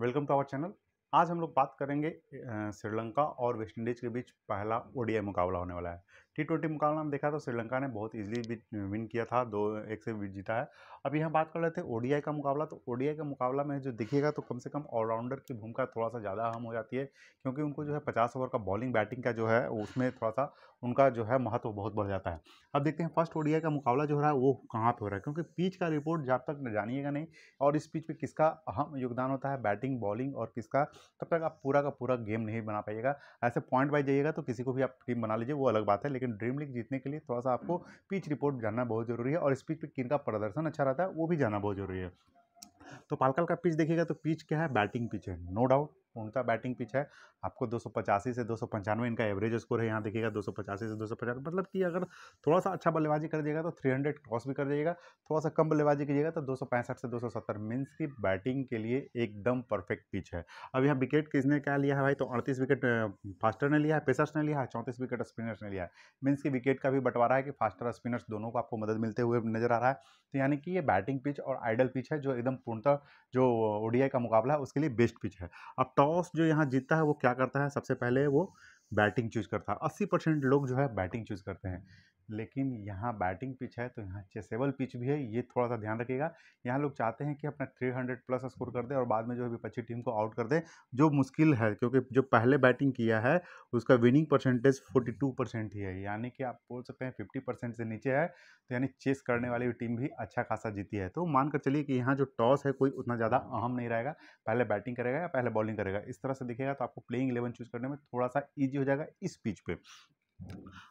Welcome to our channel आज हम लोग बात करेंगे श्रीलंका और वेस्टइंडीज के बीच पहला ओडीआई मुकाबला होने वाला है टी ट्वेंटी मुकाबला में देखा तो श्रीलंका ने बहुत ईजिली विन किया था दो एक से विन जीता है अब यहाँ बात कर रहे थे ओडीआई का मुकाबला तो ओडीआई का मुकाबला में जो दिखेगा तो कम से कम ऑलराउंडर की भूमिका थोड़ा सा ज़्यादा अहम हो जाती है क्योंकि उनको जो है पचास ओवर का बॉलिंग बैटिंग का जो है उसमें थोड़ा सा उनका जो है महत्व बहुत बढ़ जाता है अब देखते हैं फर्स्ट ओडीआई का मुकाबला जो हो रहा है वो कहाँ पर हो रहा है क्योंकि पिच का रिपोर्ट जब तक जानिएगा नहीं और इस पिच पर किसका अहम योगदान होता है बैटिंग बॉलिंग और किसका तब तक आप पूरा का पूरा गेम नहीं बना पाइएगा ऐसे पॉइंट वाइज जाइएगा तो किसी को भी आप टीम बना लीजिए वो अलग बात है लेकिन ड्रीम लीग जीतने के लिए थोड़ा सा आपको पिच रिपोर्ट जानना बहुत ज़रूरी है और इस पिच पर किन का प्रदर्शन अच्छा रहता है वो भी जानना बहुत ज़रूरी है तो पालकल का पिच देखिएगा तो पिच क्या है बैटिंग पिच है नो डाउट उनका बैटिंग पिच है आपको दो से दो इनका एवरेज स्कोर है यहाँ देखिएगा दो से दो मतलब कि अगर थोड़ा सा अच्छा बल्लेबाजी कर दिएगा तो थ्री क्रॉस भी कर जाइएगा थोड़ा सा कम बल्लेबाजी कीजिएगा तो दो से दो मीन्स की बैटिंग के लिए एकदम परफेक्ट पिच है अब यहाँ विकेट किसने क्या लिया है भाई तो अड़तीस विकेट फास्टर ने लिया है पेसर्स ने लिया है चौंतीस विकेट स्पिनर्स ने लिया है मीन्स की विकेट का भी बंटवारा है कि फास्टर स्पिनर्स दोनों को आपको मदद मिलते हुए नजर आ रहा है तो यानी कि ये बैटिंग पिच और आइडल पिच है जो एकदम पूर्णतः जो ओडीआई का मुकाबला है उसके लिए बेस्ट पिच है अब टॉप टॉस जो यहाँ जीतता है वो क्या करता है सबसे पहले वो बैटिंग चूज करता है अस्सी परसेंट लोग जो है बैटिंग चूज करते हैं लेकिन यहाँ बैटिंग पिच है तो यहाँ चेसेबल पिच भी है ये थोड़ा सा ध्यान रखिएगा यहाँ लोग चाहते हैं कि अपना 300 प्लस स्कोर कर दे और बाद में जो है विपक्षी टीम को आउट कर दे जो मुश्किल है क्योंकि जो पहले बैटिंग किया है उसका विनिंग परसेंटेज 42 परसेंट ही है यानी कि आप बोल सकते हैं 50 परसेंट से नीचे है तो यानी चेस करने वाली टीम भी अच्छा खासा जीती है तो मान चलिए कि यहाँ जो टॉस है कोई उतना ज़्यादा अहम नहीं रहेगा पहले बैटिंग करेगा या पहले बॉलिंग करेगा इस तरह से दिखेगा तो आपको प्लेइंग इलेवन चूज़ करने में थोड़ा सा ईजी हो जाएगा इस पिच पर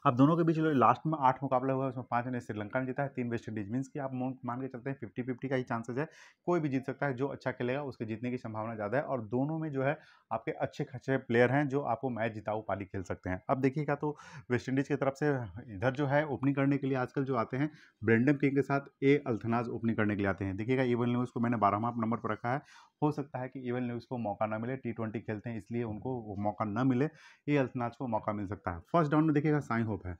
अब दोनों के बीच लास्ट में आठ मुकाबला हुआ है उसमें पांच ने श्रीलंका ने जीता है तीन वेस्ट इंडीज मीन्स की आप मान के चलते हैं फिफ्टी फिफ्टी का ही चांसेस है कोई भी जीत सकता है जो अच्छा खेलेगा उसके जीतने की संभावना ज़्यादा है और दोनों में जो है आपके अच्छे खच्चे प्लेयर हैं जो आपको मैच जिताऊ पाली खेल सकते हैं अब देखिएगा तो वेस्ट इंडीज़ की तरफ से इधर जो है ओपनिंग करने के लिए आजकल जो आते हैं ब्रेंडम किंग के साथ ए अल्थनाज ओपनिंग करने के लिए आते हैं देखिएगा इवन न्यूज़ को मैंने बारहवा नंबर पर रखा है हो सकता है कि इवन न्यूज़ को मौका ना मिले टी ट्वेंटी खेलते हैं इसलिए उनको मौका ना मिले ए अल्थनाज को मौका मिल सकता है फर्स्ट डाउन में देखिएगा साई होप है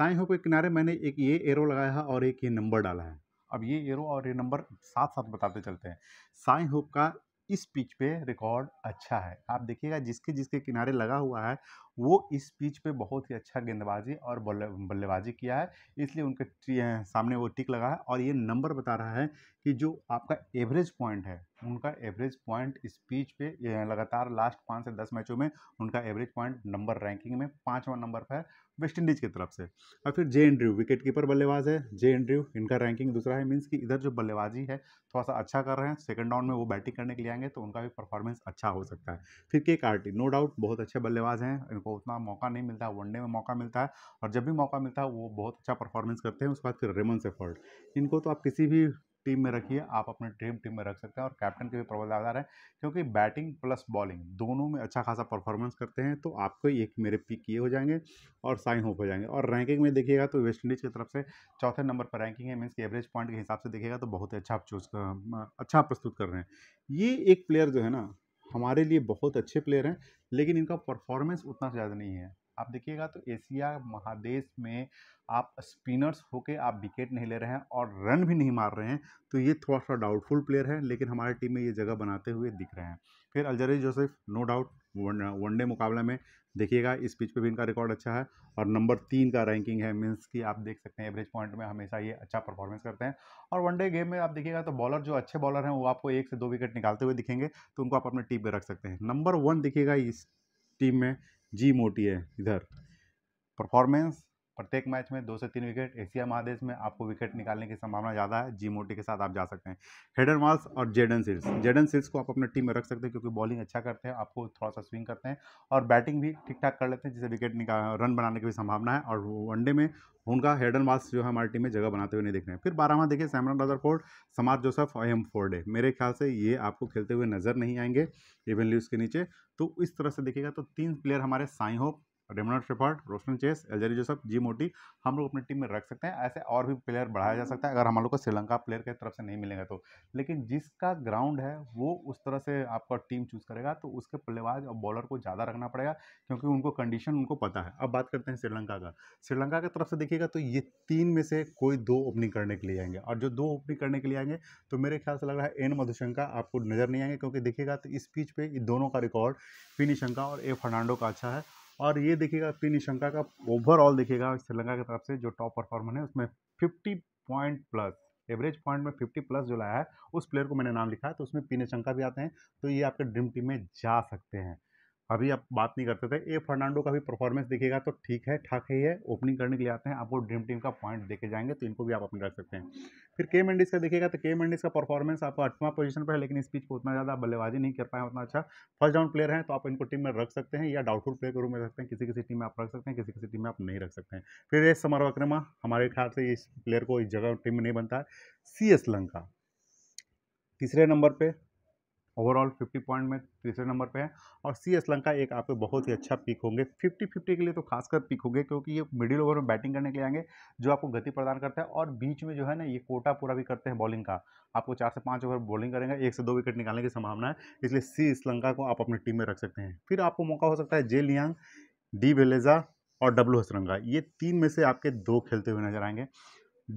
साई होप के किनारे मैंने एक ये एरो लगाया है और एक ये नंबर डाला है अब ये एरो और ये नंबर साथ साथ बताते चलते हैं साई होप का इस पिच पे रिकॉर्ड अच्छा है आप देखिएगा जिसके जिसके किनारे लगा हुआ है वो इस पिच पे बहुत ही अच्छा गेंदबाजी और बल्लेबाजी किया है इसलिए उनके सामने वो टिक लगा है और ये नंबर बता रहा है कि जो आपका एवरेज पॉइंट है उनका एवरेज पॉइंट इस पिच पे लगातार लास्ट पाँच से दस मैचों में उनका एवरेज पॉइंट नंबर रैंकिंग में पाँचवा नंबर पर है वेस्ट इंडीज़ की तरफ से और फिर जे एंड्रयू विकेट कीपर बल्लेबाज है जे एंड्रयू इनका रैंकिंग दूसरा है मीन्स कि इधर जो बल्लेबाजी है थोड़ा सा अच्छा कर रहे हैं सेकंड राउंड में वो बैटिंग करने के लिए आएंगे तो उनका भी परफॉर्मेंस अच्छा हो सकता है फिर के कार्टी नो डाउट बहुत अच्छे बल्लेबाज हैं इनको उनको उतना मौका नहीं मिलता है वनडे में मौका मिलता है और जब भी मौका मिलता है वो बहुत अच्छा परफॉर्मेंस करते हैं उसके बाद फिर रेमन सेफर्ड इनको तो आप किसी भी टीम में रखिए आप अपने ड्रीम टीम में रख सकते हैं और कैप्टन के भी प्रबल आधार है क्योंकि बैटिंग प्लस बॉलिंग दोनों में अच्छा खासा परफॉर्मेंस करते हैं तो आपको एक मेरे पिक ये हो जाएंगे और साइन होप हो जाएंगे और रैंकिंग में देखिएगा तो वेस्ट इंडीज़ की तरफ से चौथे नंबर पर रैंकिंग है मीन्स कि एवरेज पॉइंट के हिसाब से देखिएगा तो बहुत ही अच्छा आप चूज अच्छा प्रस्तुत कर रहे हैं ये एक प्लेयर जो है ना हमारे लिए बहुत अच्छे प्लेयर हैं लेकिन इनका परफॉर्मेंस उतना ज़्यादा नहीं है आप देखिएगा तो एशिया महादेश में आप स्पिनर्स होके आप विकेट नहीं ले रहे हैं और रन भी नहीं मार रहे हैं तो ये थोड़ा सा डाउटफुल प्लेयर है लेकिन हमारे टीम में ये जगह बनाते हुए दिख रहे हैं फिर Alzarri Joseph no doubt one day मुकाबला में देखिएगा इस पिच पे भी इनका रिकॉर्ड अच्छा है और नंबर तीन का रैंकिंग है मीन्स कि आप देख सकते हैं एवरेज पॉइंट में हमेशा ये अच्छा परफॉर्मेंस करते हैं और वनडे गेम में आप देखिएगा तो बॉलर जो अच्छे बॉलर हैं वो आपको एक से दो विकेट निकालते हुए दिखेंगे तो उनको आप अपने टीम पर रख सकते हैं नंबर वन देखिएगा इस टीम में जी मोटी है इधर परफॉर्मेंस प्रत्येक मैच में दो से तीन विकेट एशिया महादेश में आपको विकेट निकालने की संभावना ज़्यादा है जी मोटी के साथ आप जा सकते हैं हेडर वॉल्स और जेडन सिल्स जेडन सिल्स को आप अपने टीम में रख सकते हैं क्योंकि बॉलिंग अच्छा करते हैं आपको थोड़ा सा स्विंग करते हैं और बैटिंग भी ठीक ठाक कर लेते हैं जिसे विकेट निकाल रन बनाने की भी संभावना है और वनडे में उनका हेडन वॉल्स जो है हमारी टीम में जगह बनाते हुए नहीं देख रहे हैं फिर बारहवा देखिए सैमरन फोर्ड समाज जोसफ और एम फोर्डे मेरे ख्याल से ये आपको खेलते हुए नज़र नहीं आएंगे इवन लीव्स के नीचे तो इस तरह से देखिएगा तो तीन प्लेयर हमारे साई होप डेमोनाट Shepherd Roston Chase Alzarri Joseph G Motie हम लोग अपनी टीम में रख सकते हैं ऐसे और भी प्लेयर बढ़ाया जा हाँ। सकता है अगर हम लोग को श्रीलंका प्लेयर की तरफ से नहीं मिलेगा तो लेकिन जिसका ग्राउंड है वो उस तरह से आपका टीम चूज़ करेगा तो उसके बल्लेबाज और बॉलर को ज़्यादा रखना पड़ेगा क्योंकि उनको कंडीशन उनको पता है अब बात करते हैं श्रीलंका का श्रीलंका की तरफ से देखिएगा तो ये तीन में से कोई दो ओपनिंग करने के लिए आएंगे और जो दो ओपनिंग करने के लिए आएंगे तो मेरे ख्याल से लग रहा है एन मधुशंका आपको नज़र नहीं आएंगे क्योंकि देखिएगा तो इस पीच पर दोनों का रिकॉर्ड पी निशंका और ए फर्नांडो का अच्छा है और ये देखिएगा पी निशंका का ओवरऑल देखिएगा श्रीलंका की तरफ से जो टॉप परफॉर्मर है उसमें fifty point plus average point में 50 प्लस जो लाया है उस प्लेयर को मैंने नाम लिखा है तो उसमें पीने शंका भी आते हैं तो ये आपके ड्रीम टीम में जा सकते हैं अभी आप बात नहीं करते थे ए फर्नांडो का भी परफॉर्मेंस देखिएगा तो ठीक है ठाक ही है ओपनिंग करने के लिए आते हैं आपको ड्रीम टीम का पॉइंट देखे जाएंगे तो इनको भी आप अपने रख सकते हैं फिर के मंडिस का देखिएगा तो के मंडिस का परफॉर्मेंस आपको अठवा पोजीशन पर है लेकिन इस पीच को उतना ज़्यादा बल्लेबाजी नहीं कर पाए उतना अच्छा फर्स्ट डाउन प्लेयर हैं तो आप इनको टीम में रख सकते हैं या डाउटफुल प्लेयर के रूप में रख सकते हैं किसी किसी टीम में आप रख सकते हैं किसी किसी टीम में आप नहीं रख सकते हैं फिर ये समर वक्रमा हमारे ख्याल से इस प्लेयर को इस जगह टीम में नहीं बनता है सी एस लंका तीसरे नंबर पर ओवरऑल 50 पॉइंट में तीसरे नंबर पे है और सी एस लंका एक आपके बहुत ही अच्छा पिक होंगे 50 50 के लिए तो खासकर पिक होंगे क्योंकि ये मिडिल ओवर में बैटिंग करने के लिए आएंगे जो आपको गति प्रदान करता है और बीच में जो है ना ये कोटा पूरा भी करते हैं बॉलिंग का आपको चार से पाँच ओवर बॉलिंग करेंगे एक से दो विकेट निकालने की संभावना है इसलिए सी श्रीलंका को आप अपनी टीम में रख सकते हैं फिर आपको मौका हो सकता है जे लियांग डी वेलेजा और डब्लू हसरंगा ये तीन में से आपके दो खेलते हुए नजर आएंगे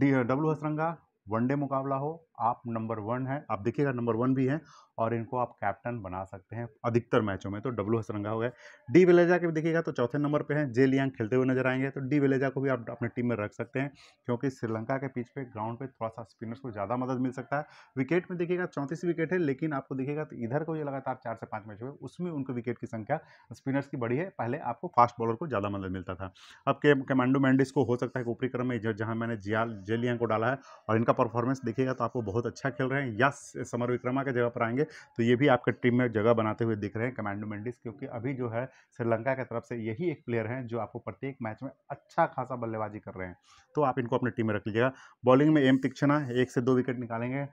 डी डब्लू हसरंगा वनडे मुकाबला हो आप नंबर वन हैं आप देखिएगा नंबर वन भी हैं और इनको आप कैप्टन बना सकते हैं अधिकतर मैचों में तो डब्लू हसरंगा हो गए डी विलेजा के भी देखिएगा तो चौथे नंबर पे हैं जे लियांग खेलते हुए नजर आएंगे तो डी विलेजा को भी आप अपने टीम में रख सकते हैं क्योंकि श्रीलंका के पीच पे ग्राउंड पे थोड़ा सा स्पिनर्स को ज़्यादा मदद मिल सकता है विकेट में देखिएगा चौंतीस विकेट है लेकिन आपको देखिएगा तो इधर को ये लगातार चार से पाँच मैच हुए उसमें उनको विकेट की संख्या स्पिनर्स की बड़ी है पहले आपको फास्ट बॉलर को ज़्यादा मदद मिलता था अब के कमांडो मैंडिस को हो सकता है ऊपरी क्रम में जहाँ मैंने जिया जेलियांग को डाला है और इनका परफॉर्मेंस देखिएगा तो आपको बहुत अच्छा खेल रहे हैं या समर विक्रमा के जगह पर आएंगे तो ये भी आपके टीम में जगह बनाते हुए दिख रहे हैं कमांडो मेंडिस क्योंकि अभी जो है श्रीलंका की तरफ से यही एक प्लेयर हैं जो आपको प्रत्येक मैच में अच्छा खासा बल्लेबाजी कर रहे हैं तो आप इनको अपने टीम में रख लीजिएगा बॉलिंग में एम तिक्षणा एक से दो विकेट निकालेंगे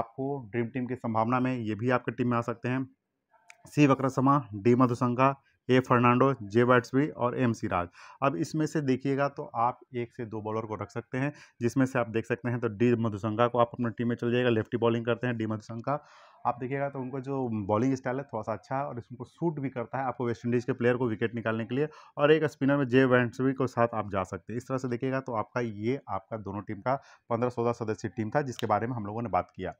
आपको ड्रीम टीम की संभावना में ये भी आपके टीम में आ सकते हैं सी वक्रसमा डी मधुसंका ए फर्नांडो जे बैट्सवी और एम सिराज अब इसमें से देखिएगा तो आप एक से दो बॉलर को रख सकते हैं जिसमें से आप देख सकते हैं तो डी मधुशंका को आप अपनी टीम में चल जाइएगा लेफ्टी बॉलिंग करते हैं डी मधुसंका आप देखिएगा तो उनका जो बॉलिंग स्टाइल है थोड़ा सा अच्छा है और इसको सूट भी करता है आपको वेस्ट इंडीज़ के प्लेयर को विकेट निकालने के लिए और एक स्पिनर में जे वैंडसवी के साथ आप जा सकते हैं इस तरह से देखिएगा तो आपका ये आपका दोनों टीम का पंद्रह सोलह सदस्यीय टीम था जिसके बारे में हम लोगों ने बात किया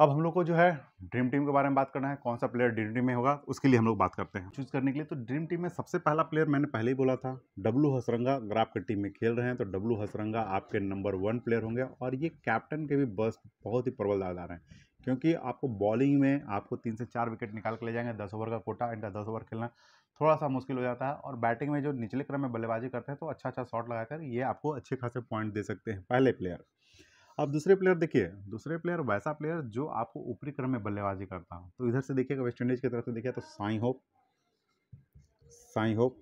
अब हम लोग को जो है ड्रीम टीम के बारे में बात करना है कौन सा प्लेयर ड्रीम टीम में होगा उसके लिए हम लोग बात करते हैं चूज करने के लिए तो ड्रीम टीम में सबसे पहला प्लेयर मैंने पहले ही बोला था डब्लू हसरंगा अगर आपके टीम में खेल रहे हैं तो डब्लू हसरंगा आपके नंबर वन प्लेयर होंगे और ये कैप्टन के भी बस बहुत ही प्रबल दादार हैं क्योंकि आपको बॉलिंग में आपको तीन से चार विकेट निकाल के ले जाएंगे दस ओवर का कोटा इनका दस ओवर खेलना थोड़ा सा मुश्किल हो जाता है और बैटिंग में जो निचले क्रम में बल्लेबाजी करते हैं तो अच्छा अच्छा शॉट लगाकर ये आपको अच्छे खासे पॉइंट दे सकते हैं पहले प्लेयर अब दूसरे प्लेयर देखिए दूसरे प्लेयर वैसा प्लेयर जो आपको ऊपरी क्रम में बल्लेबाजी करता हो तो इधर से देखिएगा वेस्ट इंडीज़ की तरफ से देखिए तो साई होप साई होप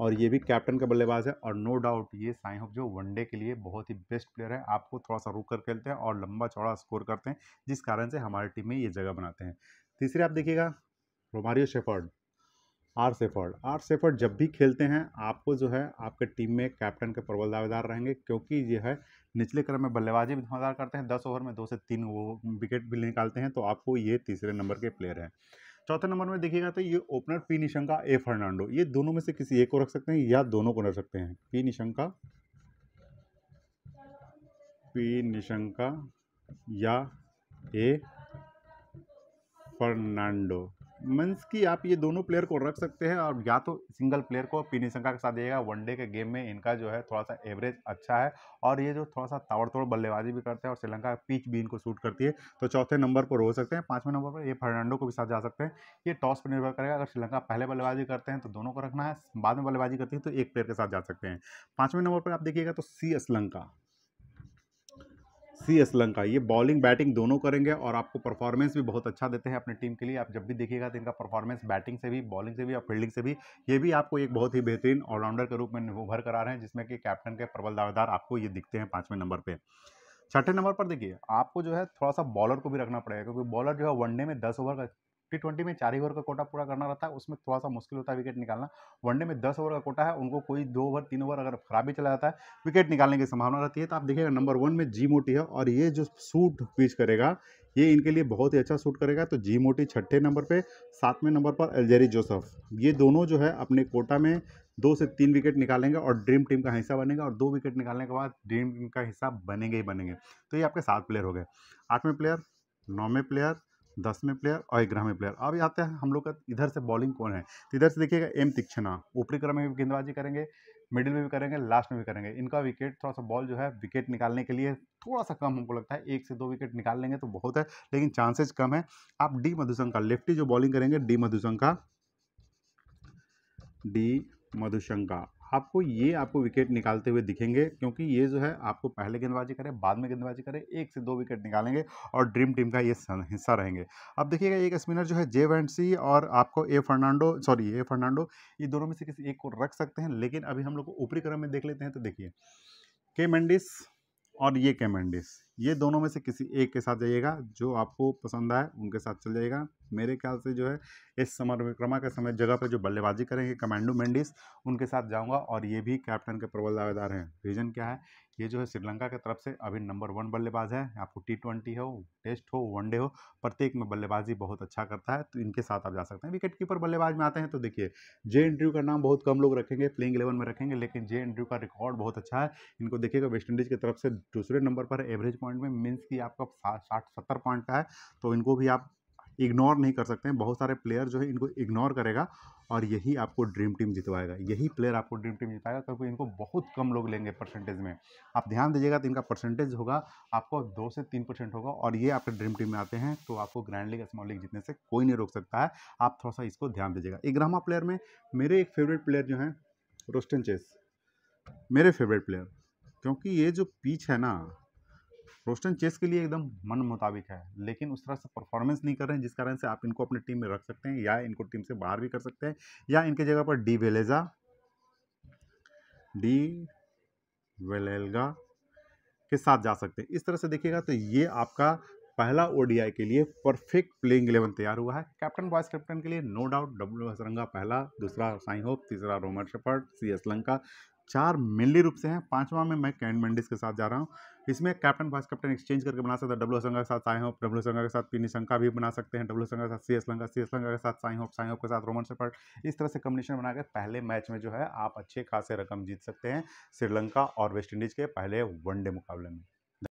और ये भी कैप्टन का बल्लेबाज है और नो डाउट ये साई होप जो वनडे के लिए बहुत ही बेस्ट प्लेयर है आपको थोड़ा सा रुक कर खेलते हैं और लंबा चौड़ा स्कोर करते हैं जिस कारण से हमारी टीम में ये जगह बनाते हैं तीसरे आप देखिएगा Romario Shepherd R Shepherd R Shepherd जब भी खेलते हैं आपको जो है आपके टीम में कैप्टन के प्रबल दावेदार रहेंगे क्योंकि ये है निचले क्रम में बल्लेबाजी भी दावेदार करते हैं दस ओवर में दो से तीन वो विकेट भी निकालते हैं तो आपको ये तीसरे नंबर के प्लेयर हैं चौथे नंबर में देखिएगा तो ये opener P Nissanka A Fernando ये दोनों में से किसी एक को रख सकते हैं या दोनों को रख सकते हैं पी निशंका पी निशंका या ए फर्नांडो मीन्स कि आप ये दोनों प्लेयर को रख सकते हैं और या तो सिंगल प्लेयर को पीनी शंका के साथ दिएगा वनडे के गेम में इनका जो है थोड़ा सा एवरेज अच्छा है और ये जो थोड़ा सा ताबड़तोड़ बल्लेबाजी भी करते हैं और श्रीलंका पिच भी इनको सूट करती है तो चौथे नंबर पर हो सकते हैं पाँचवें नंबर पर ये फर्नांडो को भी साथ जा सकते हैं ये टॉस पर निर्भर करेगा अगर श्रीलंका पहले बल्लेबाजी करते हैं तो दोनों को रखना है बाद में बल्लेबाजी करती है तो एक प्लेयर के साथ जा सकते हैं पाँचवें नंबर पर आप देखिएगा तो C Sri Lanka C S Lanka ये बॉलिंग बैटिंग दोनों करेंगे और आपको परफॉर्मेंस भी बहुत अच्छा देते हैं अपने टीम के लिए आप जब भी देखिएगा तो इनका परफॉर्मेंस बैटिंग से भी बॉलिंग से भी और फील्डिंग से भी ये भी आपको एक बहुत ही बेहतरीन ऑलराउंडर के रूप में उभर करा रहे हैं जिसमें कि कैप्टन के प्रबल दावेदार आपको ये दिखते हैं पाँचवें नंबर पर छठे नंबर पर देखिए आपको जो है थोड़ा सा बॉलर को भी रखना पड़ेगा क्योंकि बॉलर जो है वनडे में दस ओवर का टी ट्वेंटी में चार ही ओवर का कोटा पूरा करना रहता है उसमें थोड़ा सा मुश्किल होता है विकेट निकालना वनडे में दस ओवर का कोटा है उनको कोई दो ओवर तीन ओवर अगर खराब भी चला जाता है विकेट निकालने की संभावना रहती है तो आप देखिएगा नंबर वन में जी मोटी है और ये जो सूट पिच करेगा ये इनके लिए बहुत ही अच्छा सूट करेगा तो जी मोटी छठे नंबर पर सातवें नंबर पर एलजेरी जोसफ ये दोनों जो है अपने कोटा में दो से तीन विकेट निकालेंगे और ड्रीम टीम का हिस्सा बनेगा और दो विकेट निकालने के बाद ड्रीम टीम का हिस्सा बनेंगे ही बनेंगे तो ये आपके सात प्लेयर हो गए आठवें प्लेयर नौवें प्लेयर दस में प्लेयर और ग्यारह में प्लेयर अब आते हैं हम लोग का इधर से बॉलिंग कौन है तो इधर से देखिएगा एम तिक्षणा ऊपरी क्रम में भी गेंदबाजी करेंगे मिडिल में भी करेंगे लास्ट में भी करेंगे इनका विकेट थोड़ा सा बॉल जो है विकेट निकालने के लिए थोड़ा सा कम हमको लगता है एक से दो विकेट निकाल लेंगे तो बहुत है लेकिन चांसेज कम है आप डी मधुशंका लेफ्टी जो बॉलिंग करेंगे डी मधुशंका डी मधुशंका आपको ये आपको विकेट निकालते हुए दिखेंगे क्योंकि ये जो है आपको पहले गेंदबाजी करें बाद में गेंदबाजी करें एक से दो विकेट निकालेंगे और ड्रीम टीम का ये हिस्सा रहेंगे अब देखिएगा एक स्पिनर जो है जे वैंडसी और आपको A Fernando sorry A Fernando ये दोनों में से किसी एक को रख सकते हैं लेकिन अभी हम लोग को ऊपरी क्रम में देख लेते हैं तो देखिए के मैंडिस और ये के मैंडिस ये दोनों में से किसी एक के साथ जाइएगा जो आपको पसंद आए उनके साथ चल जाइएगा मेरे ख्याल से जो है इस समर विक्रमा के समय जगह पर जो बल्लेबाजी करेंगे कमांडो मेंडिस उनके साथ जाऊंगा और ये भी कैप्टन के प्रबल दावेदार हैं रीज़न क्या है ये जो है श्रीलंका की तरफ से अभी नंबर वन बल्लेबाज है आपको टी ट्वेंटी हो टेस्ट हो वनडे हो प्रत्येक में बल्लेबाजी बहुत अच्छा करता है तो इनके साथ आप जा सकते हैं विकेट कीपर बल्लेबाज में आते हैं तो देखिए जे एंड्रयू का नाम बहुत कम लोग रखेंगे प्लेइंग इलेवन में रखेंगे लेकिन जे एंड्रयू का रिकॉर्ड बहुत अच्छा है इनको देखिएगा वेस्ट इंडीज़ की तरफ से दूसरे नंबर पर एवरेज पॉइंट पॉइंट में मीन्स कि आपका साठ सत्तर पॉइंट का है तो इनको भी आप इग्नोर नहीं कर सकते हैं बहुत सारे प्लेयर जो है इनको इग्नोर करेगा और यही आपको ड्रीम टीम जितवाएगा यही प्लेयर आपको ड्रीम टीम जितवाएगा क्योंकि इनको बहुत कम लोग लेंगे परसेंटेज में आप ध्यान दीजिएगा तो इनका परसेंटेज होगा आपको दो से तीन परसेंट होगा और ये आपके ड्रीम टीम में आते हैं तो आपको ग्रैंड लीग स्मॉल लीग जीतने से कोई नहीं रोक सकता है आप थोड़ा सा इसको ध्यान दीजिएगा इग्रामा प्लेयर में मेरे एक फेवरेट प्लेयर जो है रोस्टन चेस मेरे फेवरेट प्लेयर क्योंकि ये जो पीच है ना रोस्टन चेस के लिए एकदम मन मुताबिक है लेकिन उस तरह से परफॉर्मेंस नहीं कर रहे हैं जिस कारण से आप इनको अपनी टीम में रख सकते हैं या इनको टीम से बाहर भी कर सकते हैं या इनके जगह पर डी वेलेजा डी वेलेलगा के साथ जा सकते हैं इस तरह से देखिएगा तो ये आपका पहला ओडीआई के लिए परफेक्ट प्लेइंग इलेवन तैयार हुआ है कैप्टन वाइस कैप्टन के लिए नो डाउट डब्ल्यू हसरंगा पहला दूसरा साई होप तीसरा Romario Shepherd C S Lanka चार मेनली रूप से हैं पांचवा में मैं कैन मेंडिस के साथ जा रहा हूँ इसमें कैप्टन वाइस कैप्टन एक्सचेंज करके बना सकते हैं डब्लू संघा के साथ साई होप डब्ल्यू संघा के साथ पी निशंका भी बना सकते हैं डब्ल्यू संघा के साथ सी एस लंगा सी एस लंगा के साथ साई होप साई होप के साथ रोमन सेपर्ट इस तरह से कम्बिनेशन बनाकर पहले मैच में जो है आप अच्छे खासे रकम जीत सकते हैं श्रीलंका और वेस्ट इंडीज़ के पहले वनडे मुकाबले में